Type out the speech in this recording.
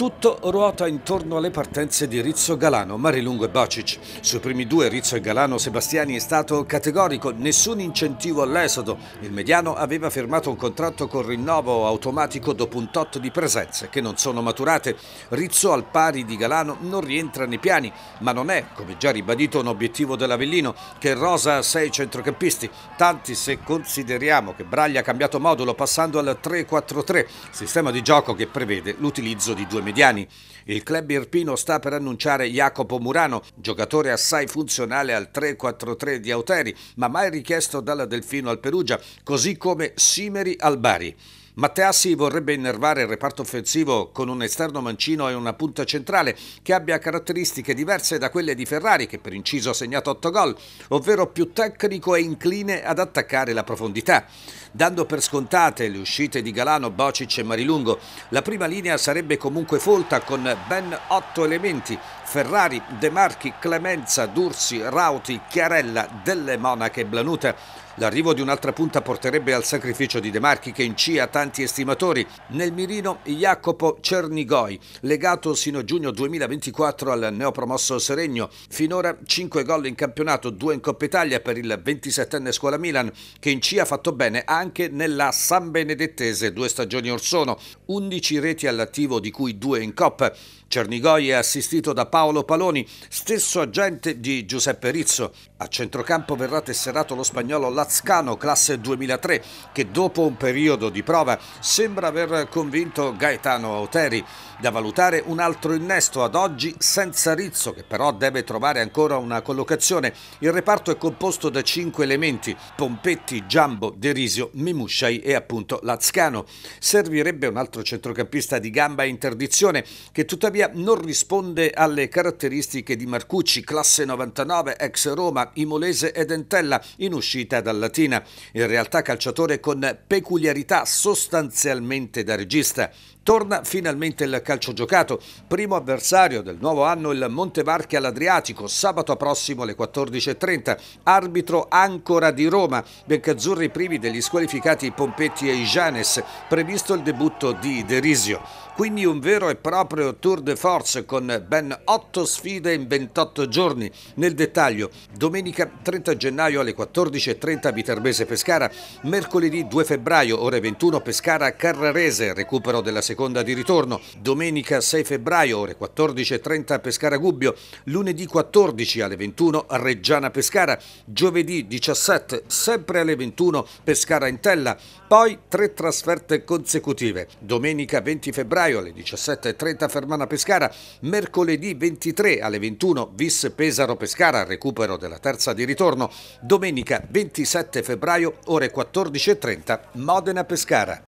Tutto ruota intorno alle partenze di Rizzo Galano, Marilungo e Bocic. Sui primi due Rizzo e Galano Sebastiani è stato categorico, nessun incentivo all'esodo. Il mediano aveva firmato un contratto con rinnovo automatico dopo un tot di presenze che non sono maturate. Rizzo al pari di Galano non rientra nei piani, ma non è, come già ribadito, un obiettivo dell'Avellino che rosa a sei centrocampisti. Tanti se consideriamo che Braglia ha cambiato modulo passando al 3-4-3, sistema di gioco che prevede l'utilizzo di due mediani mediani. Il club irpino sta per annunciare Jacopo Murano, giocatore assai funzionale al 3-4-3 di Auteri, ma mai richiesto dalla Delfino al Perugia, così come Simeri al Bari. Matteassi vorrebbe innervare il reparto offensivo con un esterno mancino e una punta centrale che abbia caratteristiche diverse da quelle di Ferrari, che per inciso ha segnato 8 gol, ovvero più tecnico e incline ad attaccare la profondità. Dando per scontate le uscite di Galano, Bocic e Marilungo, la prima linea sarebbe comunque folta con ben 8 elementi. Ferrari, De Marchi, Clemenza, Dursi, Rauti, Chiarella, Delle Monache e Blanuta. L'arrivo di un'altra punta porterebbe al sacrificio di De Marchi che in C tanti estimatori. Nel mirino Jacopo Cernigoi, legato sino a giugno 2024 al neopromosso Seregno. Finora 5 gol in campionato, 2 in Coppa Italia per il 27enne Scuola Milan che in C ha fatto bene anche nella San Benedettese due stagioni or sono, 11 reti all'attivo di cui 2 in Coppa. Cernigoi è assistito da Paolo Paloni, stesso agente di Giuseppe Rizzo. A centrocampo verrà tesserato lo spagnolo Lazzcano classe 2003 che dopo un periodo di prova sembra aver convinto Gaetano Auteri da valutare un altro innesto ad oggi senza Rizzo che però deve trovare ancora una collocazione. Il reparto è composto da cinque elementi, Pompetti, Giambo, Derisio, Mimusciai e appunto Lazzcano. Servirebbe un altro centrocampista di gamba e interdizione che tuttavia non risponde alle caratteristiche di Marcucci, classe 99, ex Roma, Imolese e Dentella in uscita da dal Latina, in realtà calciatore con peculiarità sostanzialmente da regista, Torna finalmente il calcio giocato, primo avversario del nuovo anno il Montevarchi all'Adriatico, sabato prossimo alle 14.30, arbitro ancora di Roma, bencazzurri privi degli squalificati Pompetti e Igianes, previsto il debutto di Derisio. Quindi un vero e proprio tour de force con ben 8 sfide in 28 giorni. Nel dettaglio, domenica 30 gennaio alle 14.30 Viterbese Pescara, mercoledì 2 febbraio ore 21 Pescara Carrarese, recupero della seconda di ritorno, domenica 6 febbraio ore 14.30 Pescara Gubbio, lunedì 14 alle 21 Reggiana Pescara, giovedì 17 sempre alle 21 Pescara Intella, poi tre trasferte consecutive, domenica 20 febbraio alle 17.30 Fermana Pescara, mercoledì 23 alle 21 Vis Pesaro Pescara, recupero della terza di ritorno, domenica 27 febbraio ore 14.30 Modena Pescara.